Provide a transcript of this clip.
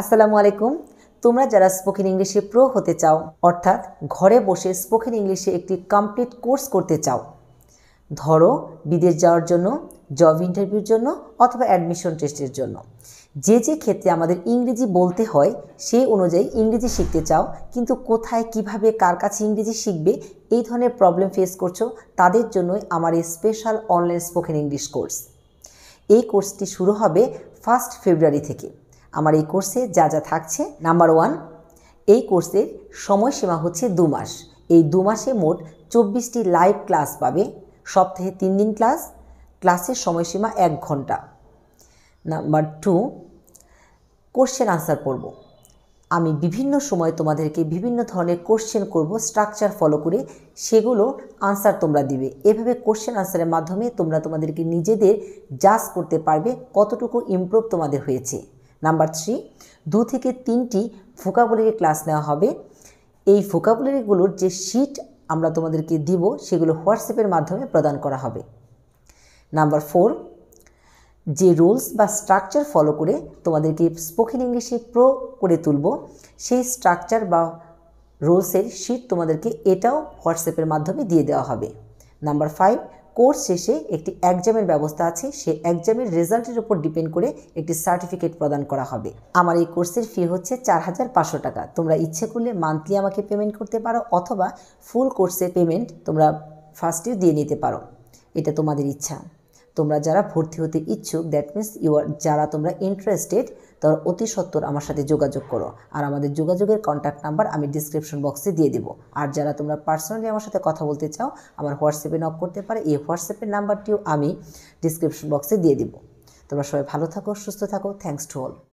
আসসালামু আলাইকুম তোমরা যারা স্পোকেন ইংলিশে প্রো হতে চাও অর্থাৎ ঘরে বসে স্পোকেন ইংলিশে একটি কমপ্লিট কোর্স করতে চাও ধরো বিদেশ যাওয়ার জন্য জব ইন্টারভিউর জন্য অথবা অ্যাডমিশন টেস্টের জন্য যে যে ক্ষেত্রে আমাদের ইংরেজি বলতে হয় সেই অনুযায়ী ইংরেজি শিখতে চাও কিন্তু কোথায় কিভাবে কার কাছে ইংরেজি শিখবে এই ধরনের প্রবলেম ফেস করছো তাদের জন্যই আমার এই special online spoken English course এই কোর্সটি শুরু হবে ফার্স্ট ফেব্রুয়ারি থেকে আমার এই কোর্সে যা যা থাকছে নাম্বার ওয়ান এই কোর্সের সময়সীমা হচ্ছে দু মাস এই দু মাসে মোট চব্বিশটি লাইভ ক্লাস পাবে সপ্তাহে তিন দিন ক্লাস ক্লাসের সময়সীমা এক ঘন্টা নাম্বার টু কোশ্চেন আনসার পড়ব আমি বিভিন্ন সময় তোমাদেরকে বিভিন্ন ধরনের কোশ্চেন করব স্ট্রাকচার ফলো করে সেগুলো আনসার তোমরা দিবে এভাবে কোশ্চেন আনসারের মাধ্যমে তোমরা তোমাদেরকে নিজেদের জাজ করতে পারবে কতটুকু ইমপ্রুভ তোমাদের হয়েছে নাম্বার থ্রি দু থেকে তিনটি ভোকাবুলারি ক্লাস নেওয়া হবে এই ভোকাবুলারিগুলোর যে শিট আমরা তোমাদেরকে দিব সেগুলো হোয়াটসঅ্যাপের মাধ্যমে প্রদান করা হবে নাম্বার ফোর যে রুলস বা স্ট্রাকচার ফলো করে তোমাদেরকে স্পোকেন ইংলিশে প্রো করে তুলব সেই স্ট্রাকচার বা রুলসের শিট তোমাদেরকে এটাও হোয়াটসঅ্যাপের মাধ্যমে দিয়ে দেওয়া হবে নাম্বার ফাইভ কোর্স শেষে একটি এক্সামের ব্যবস্থা আছে সেই এক্সামের রেজাল্টের উপর ডিপেন্ড করে একটি সার্টিফিকেট প্রদান করা হবে আমার এই কোর্সের ফি হচ্ছে চার হাজার পাঁচশো টাকা তোমরা ইচ্ছে করলে মান্থলি আমাকে পেমেন্ট করতে পারো অথবা ফুল কোর্সের পেমেন্ট তোমরা ফার্স্টে দিয়ে নিতে পারো এটা তোমাদের ইচ্ছা তোমরা যারা ভর্তি হতে ইচ্ছুক দ্যাট মিনস ইউ আর যারা তোমরা ইন্টারেস্টেড তারা অতি সত্বর আমার সাথে যোগাযোগ করো আর আমাদের যোগাযোগের কন্ট্যাক্ট নাম্বার আমি ডিসক্রিপশন বক্সে দিয়ে দেবো আর যারা তোমরা পার্সোনালি আমার সাথে কথা বলতে চাও আমার হোয়াটসঅ্যাপে নক করতে পারে এই হোয়াটসঅ্যাপের নাম্বারটিও আমি ডিসক্রিপশন বক্সে দিয়ে দেবো তোমরা সবাই ভালো থাকো সুস্থ থাকো থ্যাংকস টু অল